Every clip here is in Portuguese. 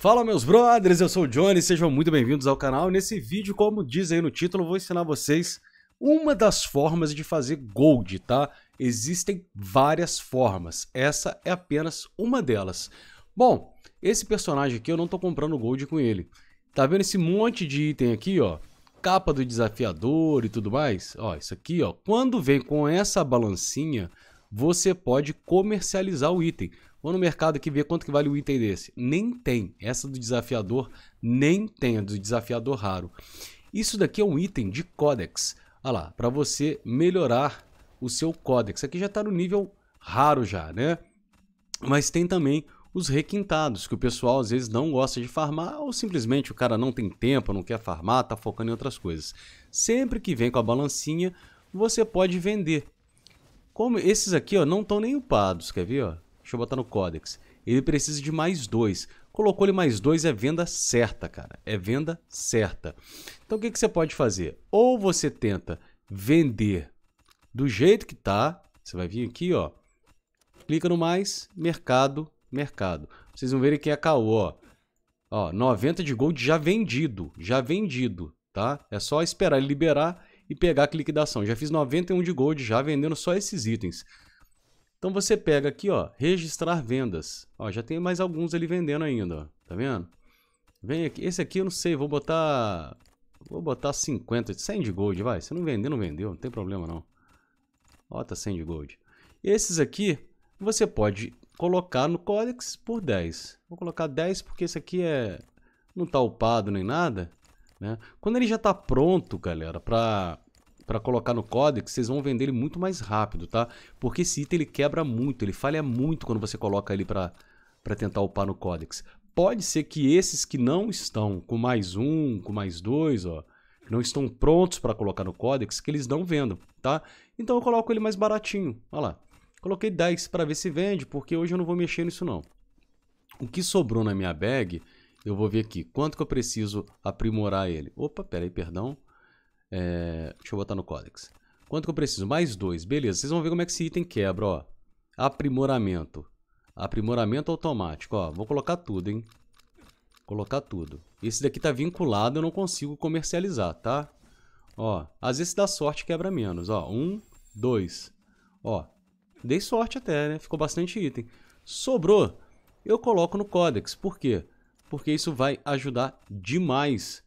Fala meus brothers, eu sou o Johnny, sejam muito bem-vindos ao canal. Nesse vídeo, como diz aí no título, vou ensinar vocês uma das formas de fazer gold, tá? Existem várias formas, essa é apenas uma delas. Bom, esse personagem aqui eu não tô comprando gold com ele. Tá vendo esse monte de item aqui, ó? Capa do desafiador e tudo mais? Ó, isso aqui, ó. Quando vem com essa balancinha, você pode comercializar o item. Vou no mercado aqui ver quanto que vale o item desse. Nem tem. Essa do desafiador nem tem, a do desafiador raro. Isso daqui é um item de códex Olha lá, para você melhorar o seu códex Aqui já está no nível raro já, né? Mas tem também os requintados, que o pessoal às vezes não gosta de farmar ou simplesmente o cara não tem tempo, não quer farmar, tá focando em outras coisas. Sempre que vem com a balancinha, você pode vender. Como esses aqui, ó, não estão nem upados, quer ver, ó? Deixa eu botar no Codex. Ele precisa de mais dois. Colocou ele mais dois, é venda certa, cara. É venda certa. Então o que, que você pode fazer? Ou você tenta vender do jeito que tá. Você vai vir aqui, ó. Clica no mais, mercado, mercado. Vocês vão ver que é caô, ó. Ó, 90 de gold já vendido, já vendido, tá? É só esperar ele liberar e pegar a liquidação. Já fiz 91 de gold já vendendo só esses itens. Então você pega aqui, ó, registrar vendas. Ó, já tem mais alguns ali vendendo ainda, ó. Tá vendo? Vem aqui, esse aqui eu não sei, vou botar vou botar 50, 100 de gold, vai. Se não vender, não vendeu, não tem problema não. Bota 100 de gold. Esses aqui você pode colocar no Codex por 10. Vou colocar 10 porque esse aqui é não tá upado nem nada, né? Quando ele já tá pronto, galera, para para colocar no Codex, vocês vão vender ele muito mais rápido, tá? Porque esse item ele quebra muito, ele falha muito quando você coloca ele para tentar upar no Codex. Pode ser que esses que não estão com mais um, com mais dois, ó, não estão prontos para colocar no Codex, que eles não vendam, tá? Então eu coloco ele mais baratinho, olha lá. Coloquei 10 para ver se vende, porque hoje eu não vou mexer nisso não. O que sobrou na minha bag, eu vou ver aqui. Quanto que eu preciso aprimorar ele? Opa, peraí, perdão. É, deixa eu botar no códex. Quanto que eu preciso? Mais dois. Beleza, vocês vão ver como é que esse item quebra, ó. Aprimoramento. Aprimoramento automático, ó. Vou colocar tudo, hein. Colocar tudo. Esse daqui tá vinculado, eu não consigo comercializar, tá? Ó, às vezes dá sorte quebra menos, ó. Um, dois. Ó, dei sorte até, né? Ficou bastante item. Sobrou, eu coloco no códex. Por quê? Porque isso vai ajudar demais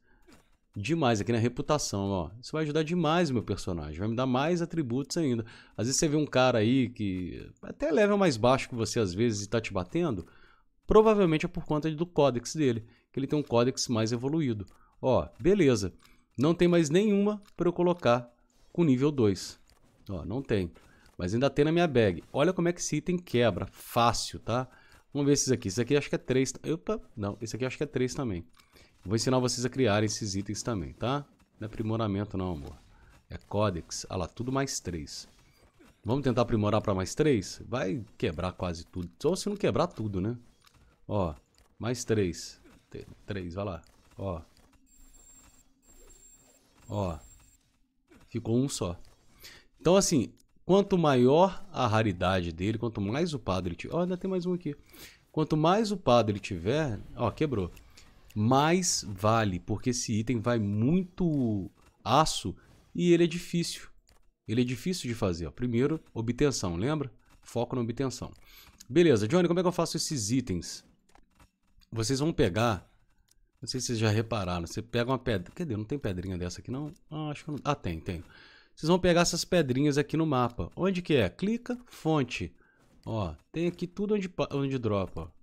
demais aqui na né? reputação, ó. Isso vai ajudar demais o meu personagem, vai me dar mais atributos ainda. Às vezes você vê um cara aí que até level mais baixo que você às vezes e tá te batendo, provavelmente é por conta do códex dele, que ele tem um códex mais evoluído. Ó, beleza. Não tem mais nenhuma para eu colocar com nível 2. Ó, não tem. Mas ainda tem na minha bag. Olha como é que esse item quebra. Fácil, tá? Vamos ver esses aqui. Esse aqui acho que é 3. Opa, não. Esse aqui acho que é 3 também. Vou ensinar vocês a criarem esses itens também, tá? Não é aprimoramento não, amor. É códex. Olha lá, tudo mais 3. Vamos tentar aprimorar para mais 3? Vai quebrar quase tudo. Só se não quebrar tudo, né? Ó, mais 3. 3, vai lá. Ó. Ó. Ficou um só. Então, assim, quanto maior a raridade dele, quanto mais o padre tiver... Ó, ainda tem mais um aqui. Quanto mais o padre tiver... Ó, quebrou mais vale, porque esse item vai muito aço e ele é difícil. Ele é difícil de fazer. Ó. Primeiro, obtenção, lembra? Foco na obtenção. Beleza, Johnny, como é que eu faço esses itens? Vocês vão pegar... Não sei se vocês já repararam. Você pega uma pedra... Cadê? Não tem pedrinha dessa aqui, não? Ah, acho que não... Ah, tem, tem. Vocês vão pegar essas pedrinhas aqui no mapa. Onde que é? Clica, fonte. Ó, tem aqui tudo onde, onde dropa, ó.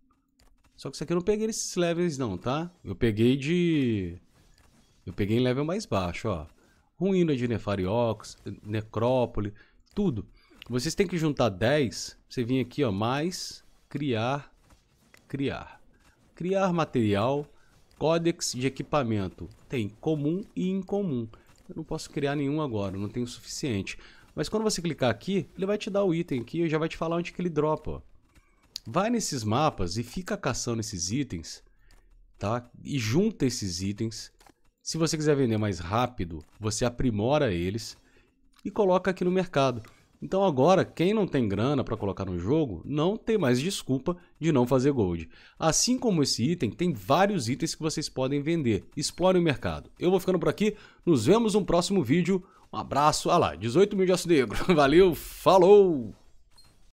Só que isso aqui eu não peguei nesses levels não, tá? Eu peguei de... Eu peguei em level mais baixo, ó. Ruína de Nefariox, Necrópole, tudo. Vocês têm que juntar 10. Você vem aqui, ó, mais, criar, criar. Criar material, códex de equipamento. Tem comum e incomum. Eu não posso criar nenhum agora, não tenho o suficiente. Mas quando você clicar aqui, ele vai te dar o item aqui e já vai te falar onde que ele dropa, ó. Vai nesses mapas e fica caçando esses itens, tá? E junta esses itens. Se você quiser vender mais rápido, você aprimora eles e coloca aqui no mercado. Então agora, quem não tem grana para colocar no jogo, não tem mais desculpa de não fazer gold. Assim como esse item, tem vários itens que vocês podem vender. Explore o mercado. Eu vou ficando por aqui, nos vemos no próximo vídeo. Um abraço, ah lá, 18 mil de aço negro. Valeu, falou!